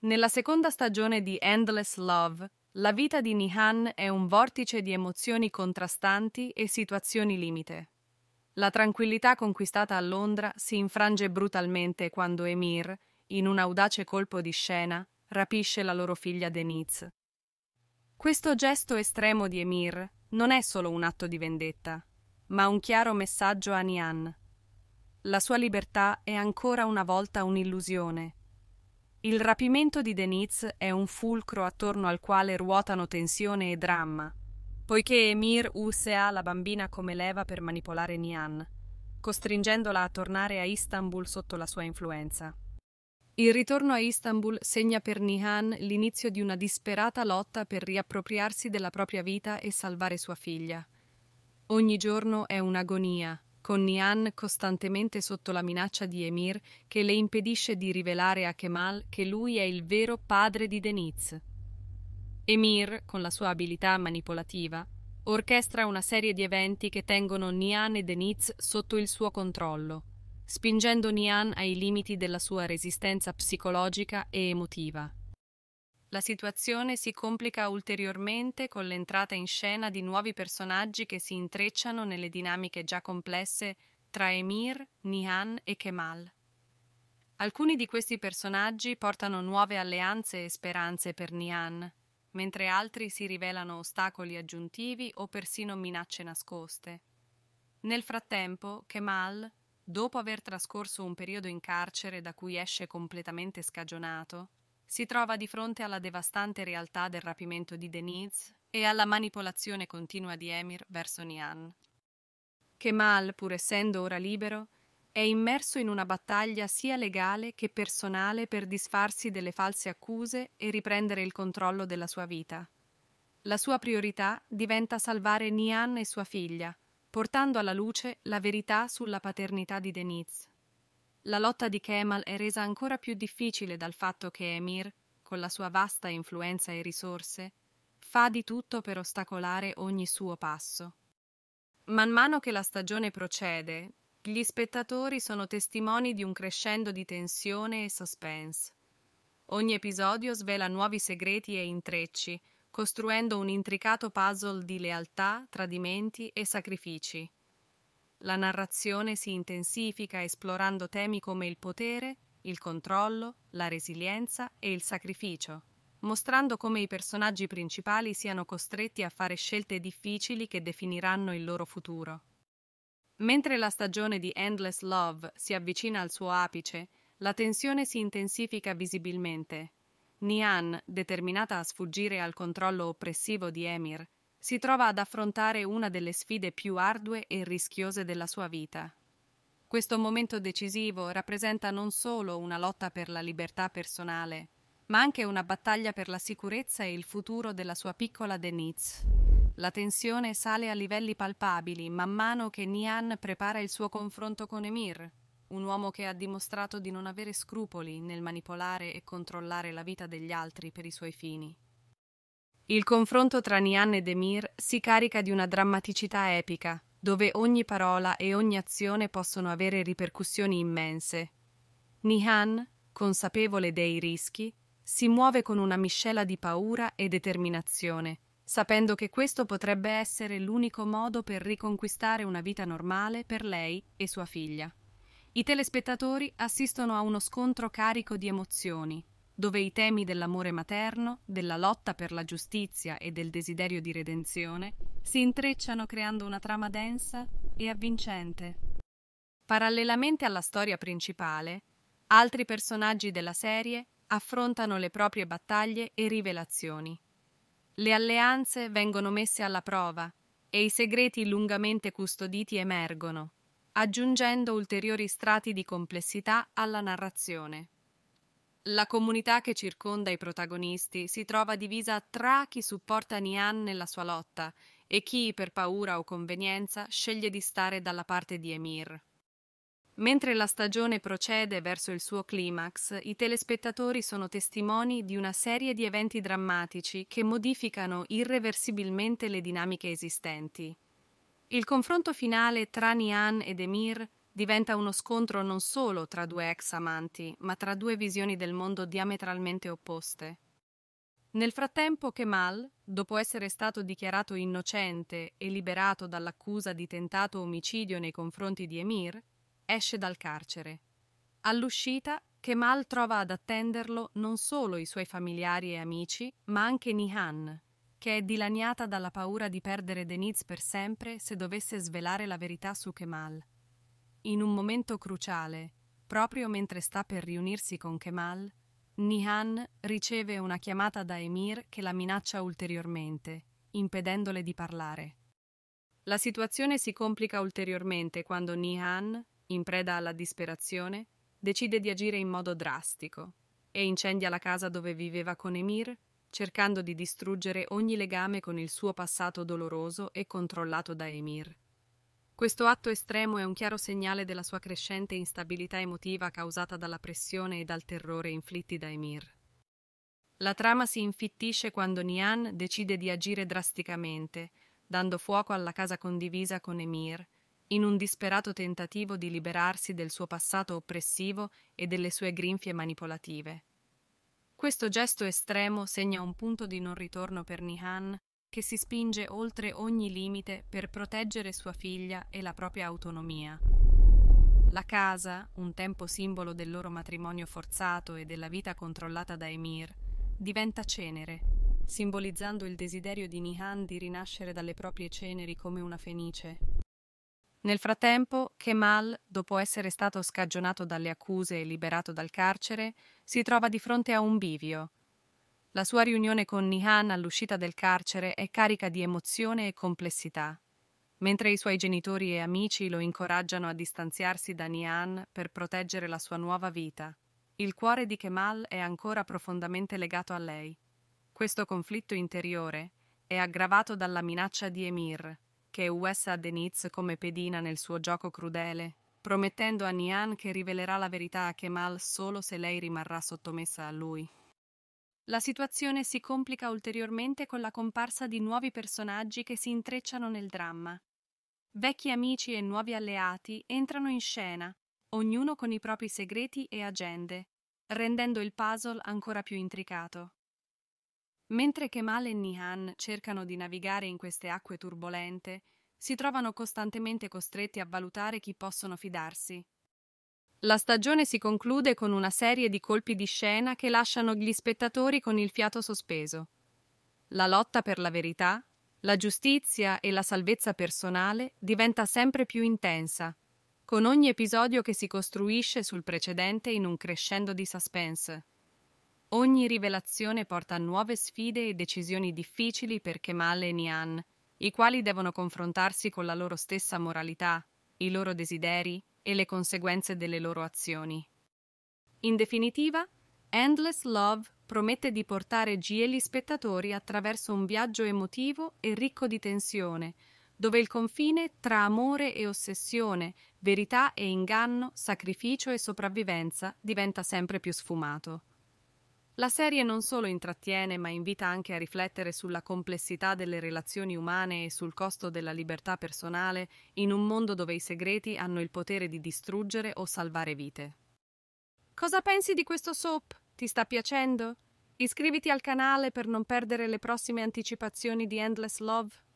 Nella seconda stagione di Endless Love, la vita di Nihan è un vortice di emozioni contrastanti e situazioni limite. La tranquillità conquistata a Londra si infrange brutalmente quando Emir, in un audace colpo di scena, rapisce la loro figlia Denise. Questo gesto estremo di Emir non è solo un atto di vendetta, ma un chiaro messaggio a Nihan. La sua libertà è ancora una volta un'illusione, il rapimento di Deniz è un fulcro attorno al quale ruotano tensione e dramma, poiché Emir usa la bambina come leva per manipolare Nian, costringendola a tornare a Istanbul sotto la sua influenza. Il ritorno a Istanbul segna per Nihan l'inizio di una disperata lotta per riappropriarsi della propria vita e salvare sua figlia. Ogni giorno è un'agonia, con Nian costantemente sotto la minaccia di Emir che le impedisce di rivelare a Kemal che lui è il vero padre di Deniz. Emir, con la sua abilità manipolativa, orchestra una serie di eventi che tengono Nian e Deniz sotto il suo controllo, spingendo Nian ai limiti della sua resistenza psicologica e emotiva. La situazione si complica ulteriormente con l'entrata in scena di nuovi personaggi che si intrecciano nelle dinamiche già complesse tra Emir, Nihan e Kemal. Alcuni di questi personaggi portano nuove alleanze e speranze per Nihan, mentre altri si rivelano ostacoli aggiuntivi o persino minacce nascoste. Nel frattempo, Kemal, dopo aver trascorso un periodo in carcere da cui esce completamente scagionato, si trova di fronte alla devastante realtà del rapimento di Denise e alla manipolazione continua di Emir verso Nian. Kemal, pur essendo ora libero, è immerso in una battaglia sia legale che personale per disfarsi delle false accuse e riprendere il controllo della sua vita. La sua priorità diventa salvare Nian e sua figlia, portando alla luce la verità sulla paternità di Denise. La lotta di Kemal è resa ancora più difficile dal fatto che Emir, con la sua vasta influenza e risorse, fa di tutto per ostacolare ogni suo passo. Man mano che la stagione procede, gli spettatori sono testimoni di un crescendo di tensione e suspense. Ogni episodio svela nuovi segreti e intrecci, costruendo un intricato puzzle di lealtà, tradimenti e sacrifici. La narrazione si intensifica esplorando temi come il potere, il controllo, la resilienza e il sacrificio, mostrando come i personaggi principali siano costretti a fare scelte difficili che definiranno il loro futuro. Mentre la stagione di Endless Love si avvicina al suo apice, la tensione si intensifica visibilmente. Nian, determinata a sfuggire al controllo oppressivo di Emir, si trova ad affrontare una delle sfide più ardue e rischiose della sua vita. Questo momento decisivo rappresenta non solo una lotta per la libertà personale, ma anche una battaglia per la sicurezza e il futuro della sua piccola Denise. La tensione sale a livelli palpabili man mano che Nian prepara il suo confronto con Emir, un uomo che ha dimostrato di non avere scrupoli nel manipolare e controllare la vita degli altri per i suoi fini. Il confronto tra Nian e Demir si carica di una drammaticità epica, dove ogni parola e ogni azione possono avere ripercussioni immense. Nihan, consapevole dei rischi, si muove con una miscela di paura e determinazione, sapendo che questo potrebbe essere l'unico modo per riconquistare una vita normale per lei e sua figlia. I telespettatori assistono a uno scontro carico di emozioni, dove i temi dell'amore materno, della lotta per la giustizia e del desiderio di redenzione si intrecciano creando una trama densa e avvincente. Parallelamente alla storia principale, altri personaggi della serie affrontano le proprie battaglie e rivelazioni. Le alleanze vengono messe alla prova e i segreti lungamente custoditi emergono, aggiungendo ulteriori strati di complessità alla narrazione. La comunità che circonda i protagonisti si trova divisa tra chi supporta Nian nella sua lotta e chi, per paura o convenienza, sceglie di stare dalla parte di Emir. Mentre la stagione procede verso il suo climax, i telespettatori sono testimoni di una serie di eventi drammatici che modificano irreversibilmente le dinamiche esistenti. Il confronto finale tra Nian ed Emir diventa uno scontro non solo tra due ex amanti, ma tra due visioni del mondo diametralmente opposte. Nel frattempo Kemal, dopo essere stato dichiarato innocente e liberato dall'accusa di tentato omicidio nei confronti di Emir, esce dal carcere. All'uscita, Kemal trova ad attenderlo non solo i suoi familiari e amici, ma anche Nihan, che è dilaniata dalla paura di perdere Deniz per sempre se dovesse svelare la verità su Kemal. In un momento cruciale, proprio mentre sta per riunirsi con Kemal, Nihan riceve una chiamata da Emir che la minaccia ulteriormente, impedendole di parlare. La situazione si complica ulteriormente quando Nihan, in preda alla disperazione, decide di agire in modo drastico e incendia la casa dove viveva con Emir, cercando di distruggere ogni legame con il suo passato doloroso e controllato da Emir. Questo atto estremo è un chiaro segnale della sua crescente instabilità emotiva causata dalla pressione e dal terrore inflitti da Emir. La trama si infittisce quando Nian decide di agire drasticamente, dando fuoco alla casa condivisa con Emir, in un disperato tentativo di liberarsi del suo passato oppressivo e delle sue grinfie manipolative. Questo gesto estremo segna un punto di non ritorno per Nihan che si spinge oltre ogni limite per proteggere sua figlia e la propria autonomia. La casa, un tempo simbolo del loro matrimonio forzato e della vita controllata da Emir, diventa cenere, simbolizzando il desiderio di Nihan di rinascere dalle proprie ceneri come una fenice. Nel frattempo, Kemal, dopo essere stato scagionato dalle accuse e liberato dal carcere, si trova di fronte a un bivio, la sua riunione con Nihan all'uscita del carcere è carica di emozione e complessità. Mentre i suoi genitori e amici lo incoraggiano a distanziarsi da Nihan per proteggere la sua nuova vita, il cuore di Kemal è ancora profondamente legato a lei. Questo conflitto interiore è aggravato dalla minaccia di Emir, che USA Deniz come pedina nel suo gioco crudele, promettendo a Nihan che rivelerà la verità a Kemal solo se lei rimarrà sottomessa a lui. La situazione si complica ulteriormente con la comparsa di nuovi personaggi che si intrecciano nel dramma. Vecchi amici e nuovi alleati entrano in scena, ognuno con i propri segreti e agende, rendendo il puzzle ancora più intricato. Mentre Kemal e Nihan cercano di navigare in queste acque turbolente, si trovano costantemente costretti a valutare chi possono fidarsi la stagione si conclude con una serie di colpi di scena che lasciano gli spettatori con il fiato sospeso. La lotta per la verità, la giustizia e la salvezza personale diventa sempre più intensa, con ogni episodio che si costruisce sul precedente in un crescendo di suspense. Ogni rivelazione porta a nuove sfide e decisioni difficili per Kemal e Nian, i quali devono confrontarsi con la loro stessa moralità, i loro desideri e le conseguenze delle loro azioni. In definitiva, Endless Love promette di portare G e gli spettatori attraverso un viaggio emotivo e ricco di tensione, dove il confine tra amore e ossessione, verità e inganno, sacrificio e sopravvivenza diventa sempre più sfumato. La serie non solo intrattiene, ma invita anche a riflettere sulla complessità delle relazioni umane e sul costo della libertà personale in un mondo dove i segreti hanno il potere di distruggere o salvare vite. Cosa pensi di questo soap? Ti sta piacendo? Iscriviti al canale per non perdere le prossime anticipazioni di Endless Love.